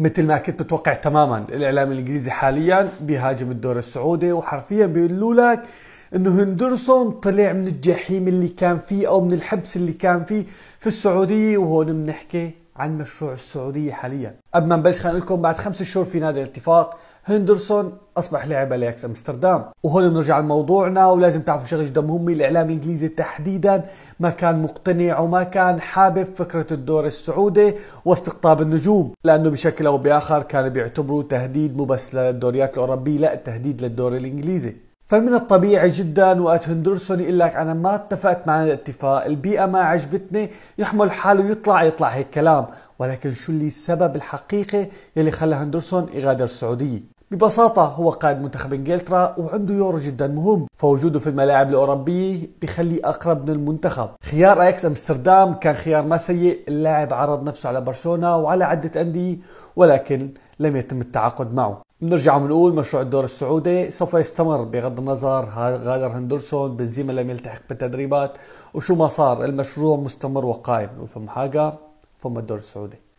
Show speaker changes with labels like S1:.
S1: مثل ما كنت متوقع تماما الاعلام الانجليزي حاليا بيهاجم الدور السعودي وحرفيا بيقولوا لك انه هندرسون طلع من الجحيم اللي كان فيه او من الحبس اللي كان فيه في السعوديه وهون بنحكي عن مشروع السعودية حاليا قبل ما نبلش خلينا لكم بعد خمس شهور في نادي الاتفاق هندرسون اصبح لاعب الاكس امستردام وهون بنرجع لموضوعنا ولازم تعرفوا شغله جدا مهمه الاعلام الانجليزي تحديدا ما كان مقتنع وما كان حابب فكره الدور السعودي واستقطاب النجوم لانه بشكل او باخر كان بيعتبروا تهديد مو بس للدوريات الاوروبيه لا تهديد للدور الانجليزي فمن الطبيعي جدا وقت هندرسون يقول لك انا ما اتفقت مع الاتفاق البيئه ما عجبتني يحمل حاله يطلع يطلع هيك كلام ولكن شو اللي السبب الحقيقي يلي خلى هندرسون يغادر السعوديه ببساطة هو قائد منتخب انجلترا وعنده يورو جدا مهم فوجوده في الملاعب الأوروبية بخليه أقرب من المنتخب خيار أياكس أمستردام كان خيار ما سيء اللاعب عرض نفسه على برشلونة وعلى عدة أندية ولكن لم يتم التعاقد معه بنرجع بنقول مشروع الدور السعودي سوف يستمر بغض النظر غادر هندرسون بنزيما لم يلتحق بالتدريبات وشو ما صار المشروع مستمر وقائم وفم حاجة ثم الدور السعودي